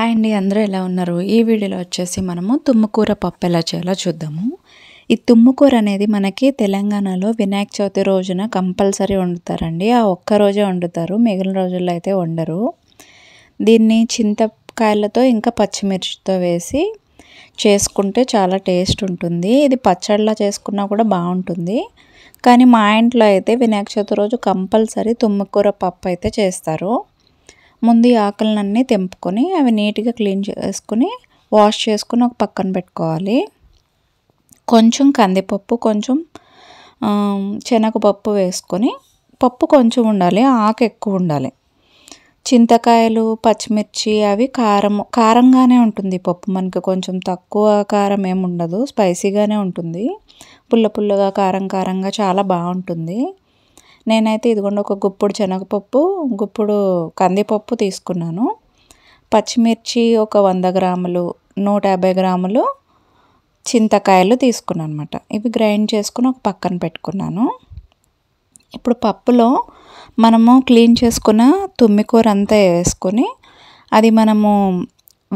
hi అండి అందరూ ఎలా ఉన్నారు ఈ వీడియోలో వచ్చేసి మనము తుమ్మకూర పప్పు ఎలా చేయాలో చూద్దాము ఈ తుమ్ముకూర అనేది మనకి తెలంగాణలో వినాయక చవితి రోజున కంపల్సరీ వండుతారండి ఆ ఒక్క రోజే వండుతారు మిగిలిన రోజుల్లో అయితే వండరు దీన్ని చింతకాయలతో ఇంకా పచ్చిమిర్చితో వేసి చేసుకుంటే చాలా టేస్ట్ ఉంటుంది ఇది పచ్చడిలా చేసుకున్నా కూడా బాగుంటుంది కానీ మా ఇంట్లో అయితే వినాయక చవితి రోజు కంపల్సరీ తుమ్మకూర పప్పు అయితే చేస్తారు ముందు ఈ ఆకులన్నీ తెంపుకొని అవి నీట్గా క్లీన్ చేసుకుని వాష్ చేసుకుని ఒక పక్కన పెట్టుకోవాలి కొంచెం కందిపప్పు కొంచెం శనగపప్పు వేసుకొని పప్పు కొంచెం ఉండాలి ఆకు ఎక్కువ ఉండాలి చింతకాయలు పచ్చిమిర్చి అవి కారం కారంగానే ఉంటుంది పప్పు మనకి కొంచెం తక్కువ కారం ఏమి ఉండదు స్పైసీగానే ఉంటుంది పుల్ల పుల్లగా కారం కారంగా చాలా బాగుంటుంది నేనైతే ఇదిగోండి ఒక గుప్పుడు శనగపప్పు గుప్పుడు కందిపప్పు తీసుకున్నాను పచ్చిమిర్చి ఒక వంద గ్రాములు నూట యాభై గ్రాములు చింతకాయలు తీసుకున్నాను అనమాట ఇవి గ్రైండ్ చేసుకుని ఒక పక్కన పెట్టుకున్నాను ఇప్పుడు పప్పులో మనము క్లీన్ చేసుకున్న తుమ్మికూర అంతా వేసుకొని అది మనము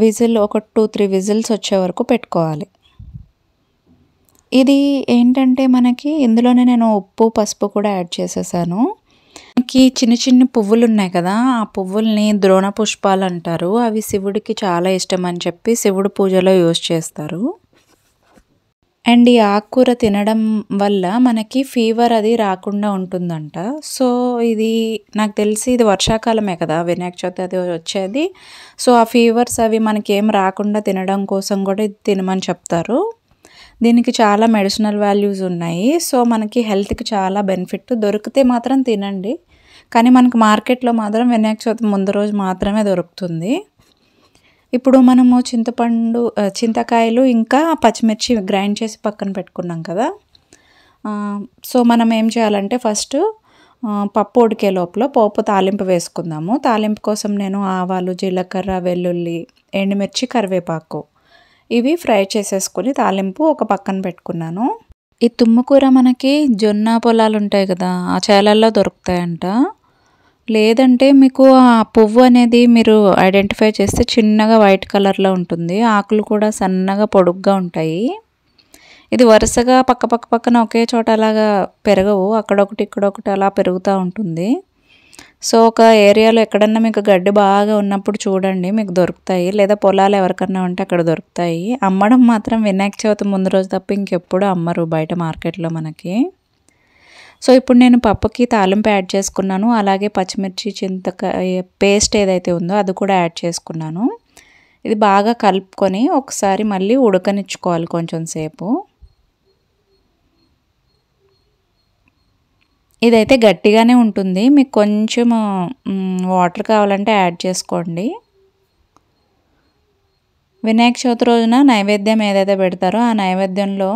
విజిల్ ఒక టూ త్రీ విజిల్స్ వచ్చే వరకు పెట్టుకోవాలి ఇది ఏంటంటే మనకి ఇందులోనే నేను ఉప్పు పసుపు కూడా యాడ్ చేసేసాను మనకి చిన్న చిన్న పువ్వులు ఉన్నాయి కదా ఆ పువ్వుల్ని ద్రోణ పుష్పాలు అంటారు అవి శివుడికి చాలా ఇష్టం అని చెప్పి శివుడు పూజలో యూజ్ చేస్తారు అండ్ ఈ ఆకుకూర తినడం వల్ల మనకి ఫీవర్ అది రాకుండా ఉంటుందంట సో ఇది నాకు తెలిసి ఇది వర్షాకాలమే కదా వినాయక చవితి అది వచ్చేది సో ఆ ఫీవర్స్ అవి మనకేం రాకుండా తినడం కోసం కూడా ఇది తినమని చెప్తారు దీనికి చాలా మెడిసినల్ వాల్యూస్ ఉన్నాయి సో మనకి హెల్త్కి చాలా బెనిఫిట్ దొరికితే మాత్రం తినండి కానీ మనకు మార్కెట్లో మాత్రం వినాయక చవితి ముందు రోజు మాత్రమే దొరుకుతుంది ఇప్పుడు మనము చింతపండు చింతకాయలు ఇంకా పచ్చిమిర్చి గ్రైండ్ చేసి పక్కన పెట్టుకున్నాం కదా సో మనం ఏం చేయాలంటే ఫస్ట్ పప్పు ఉడికే లోపల పోపు తాలింపు వేసుకుందాము తాలింపు కోసం నేను ఆవాలు జీలకర్ర వెల్లుల్లి ఎండుమిర్చి కరివేపాకు ఇవి ఫ్రై చేసేసుకుని తాలింపు ఒక పక్కన పెట్టుకున్నాను ఈ తుమ్మకూర మనకి జొన్న పొలాలు ఉంటాయి కదా ఆ చేలల్లో దొరుకుతాయంట లేదంటే మీకు ఆ పువ్వు అనేది మీరు ఐడెంటిఫై చేస్తే చిన్నగా వైట్ కలర్లో ఉంటుంది ఆకులు కూడా సన్నగా పొడుగ్గా ఉంటాయి ఇది వరుసగా పక్క పక్క పక్కన ఒకే చోట అలాగా పెరగవు అక్కడొకటి ఇక్కడొకటి అలా పెరుగుతూ ఉంటుంది సో ఒక ఏరియాలో ఎక్కడన్నా మీకు గడ్డి బాగా ఉన్నప్పుడు చూడండి మీకు దొరుకుతాయి లేదా పొలాలు ఎవరికన్నా ఉంటే అక్కడ దొరుకుతాయి అమ్మడం మాత్రం వినాయక చవితి ముందు రోజు తప్ప ఇంకెప్పుడు అమ్మరు బయట మార్కెట్లో మనకి సో ఇప్పుడు నేను పప్పుకి తాలింపు యాడ్ చేసుకున్నాను అలాగే పచ్చిమిర్చి చింతకాయ పేస్ట్ ఏదైతే ఉందో అది కూడా యాడ్ చేసుకున్నాను ఇది బాగా కలుపుకొని ఒకసారి మళ్ళీ ఉడకనిచ్చుకోవాలి కొంచెం సేపు ఇదైతే గట్టిగానే ఉంటుంది మీకు కొంచెం వాటర్ కావాలంటే యాడ్ చేసుకోండి వినాయక చవితి రోజున నైవేద్యం ఏదైతే పెడతారో ఆ నైవేద్యంలో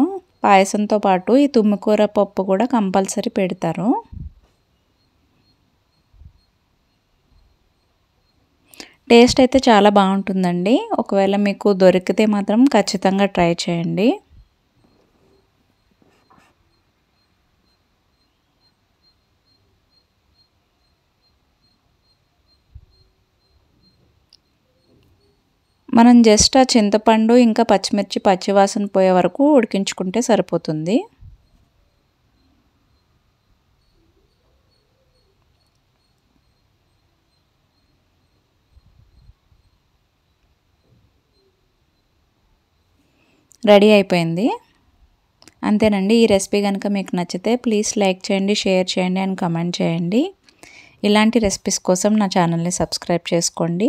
పాయసంతో పాటు ఈ తుమ్మికూర పప్పు కూడా కంపల్సరీ పెడతారు టేస్ట్ అయితే చాలా బాగుంటుందండి ఒకవేళ మీకు దొరికితే మాత్రం ఖచ్చితంగా ట్రై చేయండి మనం జస్ట్ ఆ చింతపండు ఇంకా పచ్చిమిర్చి పచ్చివాసన పోయే వరకు ఉడికించుకుంటే సరిపోతుంది రెడీ అయిపోయింది అంతేనండి ఈ రెసిపీ కనుక మీకు నచ్చితే ప్లీజ్ లైక్ చేయండి షేర్ చేయండి అండ్ కమెంట్ చేయండి ఇలాంటి రెసిపీస్ కోసం నా ఛానల్ని సబ్స్క్రైబ్ చేసుకోండి